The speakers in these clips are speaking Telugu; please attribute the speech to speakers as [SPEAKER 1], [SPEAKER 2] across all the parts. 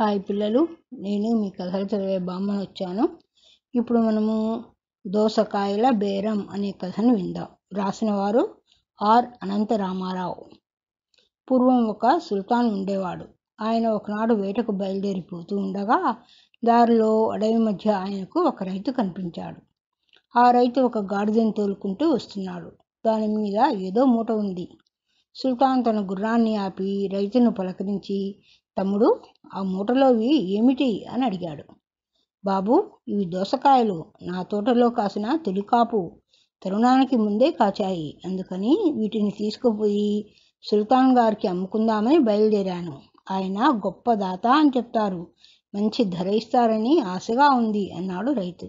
[SPEAKER 1] హాయ్ పిల్లలు నేను మీ కథలు చదివే బామ్మను వచ్చాను ఇప్పుడు మనము దోసకాయల బేరం అనే కథను విందాం రాసిన వారు ఆర్ అనంత రామారావు పూర్వం ఒక సుల్తాన్ ఉండేవాడు ఆయన ఒకనాడు వేటకు బయలుదేరిపోతూ ఉండగా దారిలో అడవి మధ్య ఆయనకు ఒక రైతు కనిపించాడు ఆ రైతు ఒక గాడిదని తోలుకుంటూ వస్తున్నాడు దాని మీద ఏదో మూట ఉంది సుల్తాన్ తన గుర్రాన్ని ఆపి రైతును పలకరించి తమ్ముడు ఆ మూటలోవి ఏమిటి అని అడిగాడు బాబు ఇవి దోసకాయలు నా తోటలో కాసిన తొలికాపు తరుణానికి ముందే కాచాయి అందుకని వీటిని తీసుకుపోయి సుల్తాన్ గారికి అమ్ముకుందామని బయలుదేరాను ఆయన గొప్ప దాత అని చెప్తారు మంచి ధర ఇస్తారని ఆశగా ఉంది అన్నాడు రైతు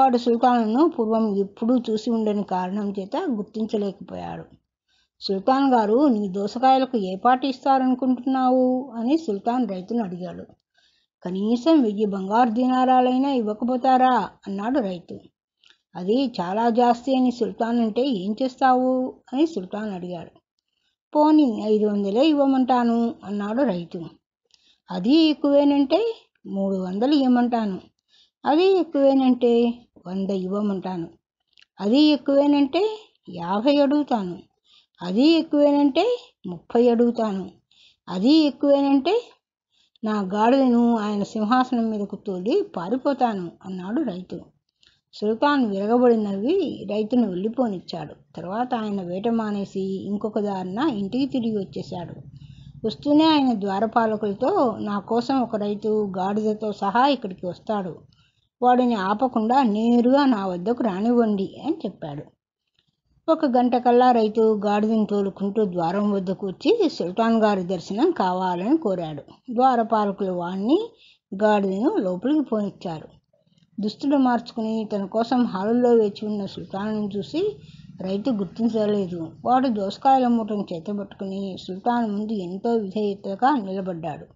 [SPEAKER 1] వాడు సుల్తాన్ను పూర్వం ఎప్పుడూ చూసి ఉండని కారణం చేత గుర్తించలేకపోయాడు సుల్తాన్ గారు నీ దోసకాయలకు ఏ పాటు ఇస్తారనుకుంటున్నావు అని సుల్తాన్ రైతును అడిగాడు కనీసం వెయ్యి బంగారు దినారాలైనా ఇవ్వకపోతారా అన్నాడు రైతు అది చాలా జాస్తి అని సుల్తాన్ అంటే ఏం చేస్తావు అని సుల్తాన్ అడిగాడు పోనీ ఐదు వందలే ఇవ్వమంటాను అన్నాడు రైతు అది ఎక్కువేనంటే మూడు వందలు ఇవ్వమంటాను అది ఎక్కువేనంటే వంద ఇవ్వమంటాను అది ఎక్కువేనంటే యాభై అడుగుతాను అది ఎక్కువేనంటే ముప్పై అడుగుతాను అది ఎక్కువేనంటే నా గాడిదను ఆయన సింహాసనం మీదకు తోలి పారిపోతాను అన్నాడు రైతు సుల్తాన్ విరగబడి నవ్వి రైతును వెళ్ళిపోనిచ్చాడు తర్వాత ఆయన వేట మానేసి ఇంకొక దారిన ఇంటికి తిరిగి వచ్చేశాడు వస్తూనే ఆయన ద్వారపాలకులతో నా కోసం ఒక రైతు గాడిదతో సహా ఇక్కడికి వస్తాడు వాడిని ఆపకుండా నేరుగా నా వద్దకు రానివ్వండి అని చెప్పాడు ఒక గంట కల్లా రైతు గాడిదను తోలుకుంటూ ద్వారం వద్దకు వచ్చి సుల్తాన్ గారి దర్శనం కావాలని కోరాడు ద్వారపాలకులు వాణ్ణి గాడిదను లోపలికి పోనిచ్చారు దుస్తులు మార్చుకుని తన కోసం హాలుల్లో వేచి ఉన్న సుల్తాన్ను చూసి రైతు గుర్తించలేదు వాడు దోసకాయల మూటను చేతబట్టుకుని సుల్తాన్ ముందు ఎంతో విధేయతగా నిలబడ్డాడు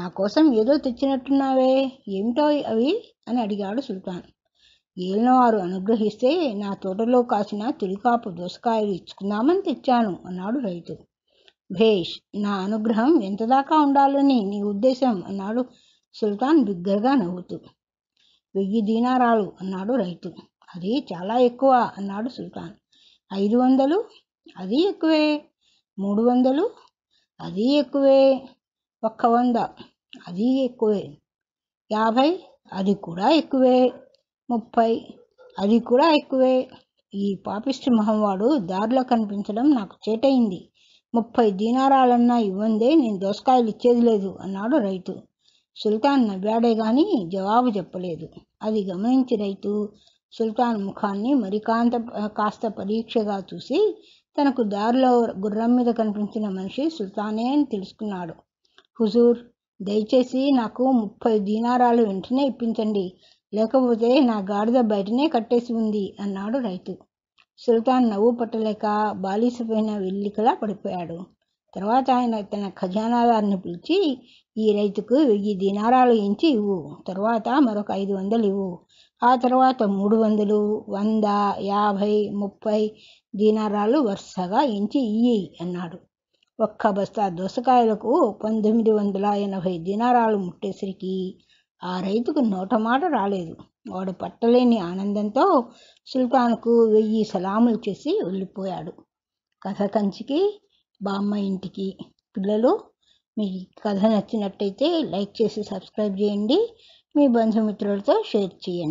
[SPEAKER 1] నా కోసం ఏదో తెచ్చినట్టున్నావే ఏమిటో అవి అని అడిగాడు సుల్తాన్ ఏలినవారు అనుగ్రహిస్తే నా తోటలో కాసిన తిరికాపు దోసకాయలు ఇచ్చుకుందామని తెచ్చాను అన్నాడు రైతు భేష్ నా అనుగ్రహం ఎంత దాకా ఉండాలని నీ ఉద్దేశం అన్నాడు సుల్తాన్ బిగ్గరగా నవ్వుతూ వెయ్యి దీనారాలు అన్నాడు రైతు అది చాలా ఎక్కువ అన్నాడు సుల్తాన్ ఐదు వందలు అది ఎక్కువే మూడు వందలు అది ఎక్కువే ఒక్క వంద అది ఎక్కువే యాభై అది కూడా ఎక్కువే ముప్పై అది కూడా ఎక్కువే ఈ పాపిష్టి మొహంవాడు దారిలో కనిపించడం నాకు చేటయింది ముప్పై దీనారాలన్నా ఇవ్వందే నేను దోసకాయలు ఇచ్చేది లేదు అన్నాడు రైతు సుల్తాన్ నవ్వాడే గాని జవాబు చెప్పలేదు అది గమనించి రైతు సుల్తాన్ ముఖాన్ని మరి కాంత కాస్త పరీక్షగా చూసి తనకు దారిలో గుర్రం మీద కనిపించిన మనిషి సుల్తానే అని తెలుసుకున్నాడు హుజూర్ దయచేసి నాకు ముప్పై దీనారాలు వెంటనే ఇప్పించండి లేకపోతే నా గాడిద బయటనే కట్టేసి ఉంది అన్నాడు రైతు సుల్తాన్ నవ్వు పట్టలేక బాలిసిపోయిన వెల్లికలా పడిపోయాడు తర్వాత ఆయన తన ఖజానాదారిని పిలిచి ఈ రైతుకు వెయ్యి దినారాలు ఎంచి ఇవ్వు తర్వాత మరొక ఐదు వందలు ఇవ్వు ఆ తర్వాత మూడు వందలు వంద యాభై ముప్పై దీనారాలు వరుసగా ఎంచి ఇయ్యి అన్నాడు ఒక్క బస్తా దోసకాయలకు పంతొమ్మిది వందల ఎనభై దినారాలు ముట్టేసరికి ఆ రైతుకు నోట మాట రాలేదు వాడు పట్టలేని ఆనందంతో సుల్తాన్కు వెయ్యి సలాములు చేసి వెళ్ళిపోయాడు కథ కంచికి బామ్మ ఇంటికి పిల్లలు మీ కథ నచ్చినట్టయితే లైక్ చేసి సబ్స్క్రైబ్ చేయండి మీ బంధుమిత్రులతో షేర్ చేయండి